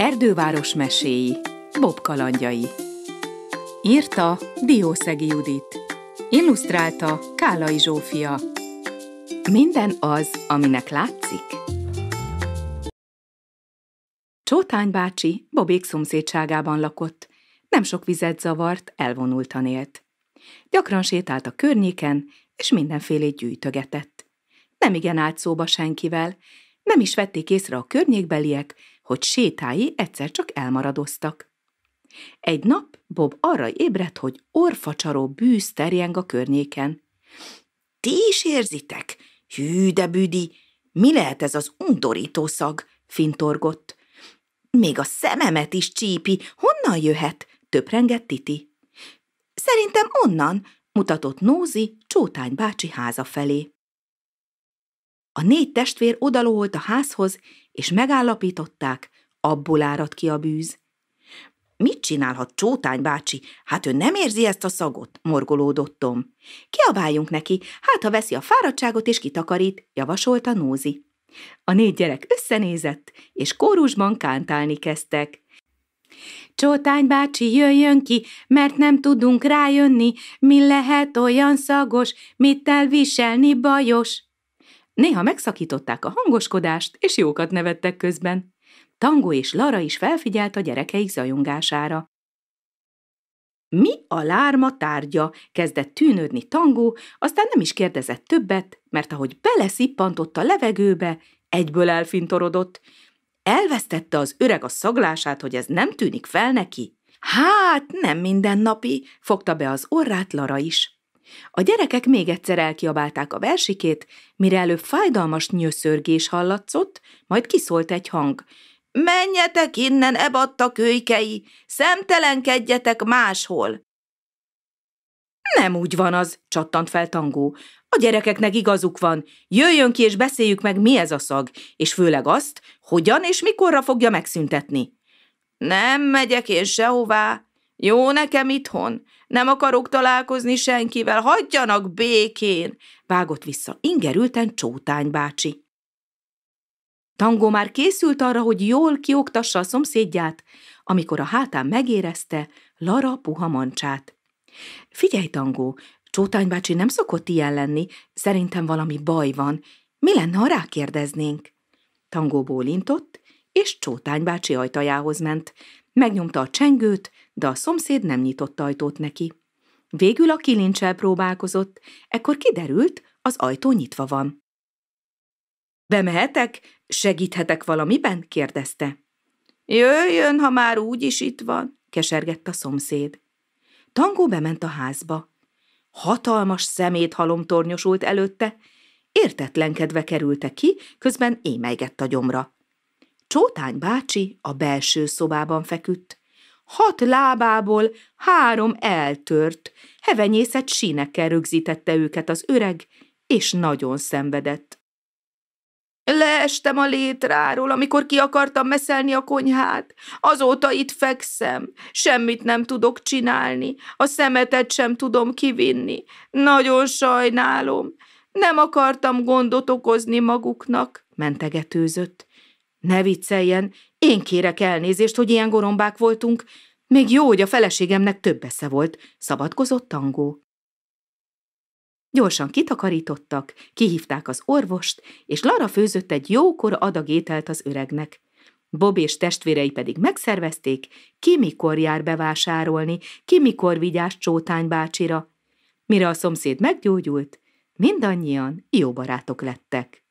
Erdőváros meséi, Bob kalandjai. Írta Diószegi Judit. Illusztrálta Kálai Zsófia. Minden az, aminek látszik. Csótány bácsi Bobék szomszédságában lakott. Nem sok vizet zavart, elvonultan élt. Gyakran sétált a környéken, és mindenfélét gyűjtögetett. Nem igen állt szóba senkivel, nem is vették észre a környékbeliek, hogy sétái egyszer csak elmaradoztak. Egy nap Bob arra ébredt, hogy orfacsaró bűz terjeng a környéken. – Ti is érzitek? Hű, de büdi! Mi lehet ez az undorító szag? – fintorgott. – Még a szememet is csípi, honnan jöhet? – töprengett Titi. – Szerintem onnan – mutatott Nózi Csótány bácsi háza felé. A négy testvér odaloholt a házhoz, és megállapították, abból árad ki a bűz. Mit csinálhat Csótány bácsi? Hát ő nem érzi ezt a szagot, Tom. Kiabáljunk neki, hát ha veszi a fáradtságot és kitakarít, javasolta Nózi. A négy gyerek összenézett, és kórusban kántálni kezdtek. Csótány bácsi, jöjjön ki, mert nem tudunk rájönni, mi lehet olyan szagos, mit elviselni bajos. Néha megszakították a hangoskodást, és jókat nevettek közben. Tango és Lara is felfigyelt a gyerekeik zajongására. Mi a lárma tárgya? kezdett tűnődni Tangó, aztán nem is kérdezett többet, mert ahogy beleszippantott a levegőbe, egyből elfintorodott. Elvesztette az öreg a szaglását, hogy ez nem tűnik fel neki. Hát, nem mindennapi, fogta be az orrát Lara is. A gyerekek még egyszer elkiabálták a versikét, mire előbb fájdalmas nyöszörgés hallatszott, majd kiszólt egy hang. Menjetek innen, ebatta kölykei, szemtelenkedjetek máshol! Nem úgy van az, csattant fel Tangó. A gyerekeknek igazuk van. Jöjjön ki és beszéljük meg, mi ez a szag, és főleg azt, hogyan és mikorra fogja megszüntetni. Nem megyek én sehová, jó nekem itthon, nem akarok találkozni senkivel, hagyjanak békén, vágott vissza ingerülten Csótány bácsi. Tangó már készült arra, hogy jól kioktassa a szomszédját, amikor a hátán megérezte Lara puha mancsát. Figyelj, Tangó, Csótány bácsi nem szokott ilyen lenni, szerintem valami baj van. Mi lenne, ha rákérdeznénk? Tangó bólintott, és Csótány bácsi ajtajához ment, Megnyomta a csengőt, de a szomszéd nem nyitott ajtót neki. Végül a kilincsel próbálkozott, ekkor kiderült, az ajtó nyitva van. Bemehetek? Segíthetek valamiben? kérdezte. Jöjjön, ha már úgy is itt van, kesergett a szomszéd. Tangó bement a házba. Hatalmas szemét halom tornyosult előtte, értetlenkedve kerülte ki, közben émelygett a gyomra. Csótány bácsi a belső szobában feküdt. Hat lábából három eltört, hevenyészet sínekkel rögzítette őket az öreg, és nagyon szenvedett. Leestem a létráról, amikor ki akartam meszelni a konyhát. Azóta itt fekszem, semmit nem tudok csinálni, a szemetet sem tudom kivinni. Nagyon sajnálom, nem akartam gondot okozni maguknak, mentegetőzött. Ne vicceljen, én kérek elnézést, hogy ilyen gorombák voltunk. Még jó, hogy a feleségemnek több esze volt, szabadkozott tangó. Gyorsan kitakarítottak, kihívták az orvost, és Lara főzött egy jókor adag ételt az öregnek. Bob és testvérei pedig megszervezték, ki mikor jár bevásárolni, ki mikor vigyás Csótány bácsira. Mire a szomszéd meggyógyult, mindannyian jó barátok lettek.